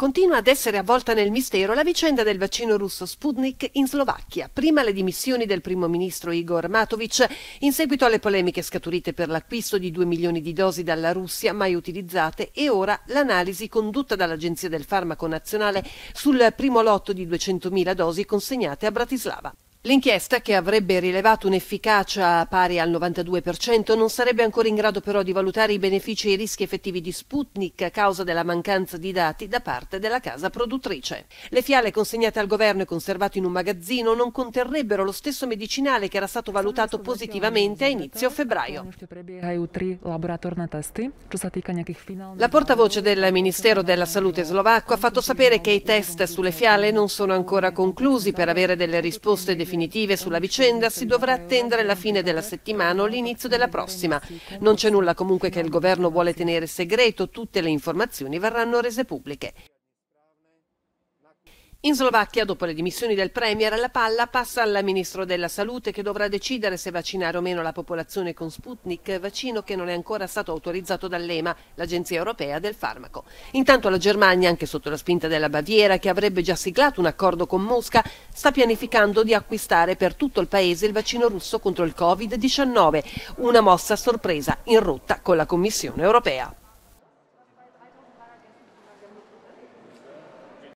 Continua ad essere avvolta nel mistero la vicenda del vaccino russo Sputnik in Slovacchia, prima le dimissioni del primo ministro Igor Matovic, in seguito alle polemiche scaturite per l'acquisto di 2 milioni di dosi dalla Russia mai utilizzate e ora l'analisi condotta dall'Agenzia del Farmaco Nazionale sul primo lotto di 200.000 dosi consegnate a Bratislava. L'inchiesta, che avrebbe rilevato un'efficacia pari al 92%, non sarebbe ancora in grado però di valutare i benefici e i rischi effettivi di Sputnik a causa della mancanza di dati da parte della casa produttrice. Le fiale consegnate al governo e conservate in un magazzino non conterrebbero lo stesso medicinale che era stato valutato positivamente a inizio eh, febbraio. La portavoce del Ministero della Salute slovacco ha fatto sapere che i test sulle fiale non sono ancora conclusi per avere delle risposte definitive definitive sulla vicenda si dovrà attendere la fine della settimana o l'inizio della prossima. Non c'è nulla comunque che il governo vuole tenere segreto, tutte le informazioni verranno rese pubbliche. In Slovacchia, dopo le dimissioni del Premier, la palla passa al Ministro della Salute che dovrà decidere se vaccinare o meno la popolazione con Sputnik, vaccino che non è ancora stato autorizzato dall'EMA, l'Agenzia Europea del Farmaco. Intanto la Germania, anche sotto la spinta della Baviera, che avrebbe già siglato un accordo con Mosca, sta pianificando di acquistare per tutto il paese il vaccino russo contro il Covid-19, una mossa a sorpresa in rotta con la Commissione Europea.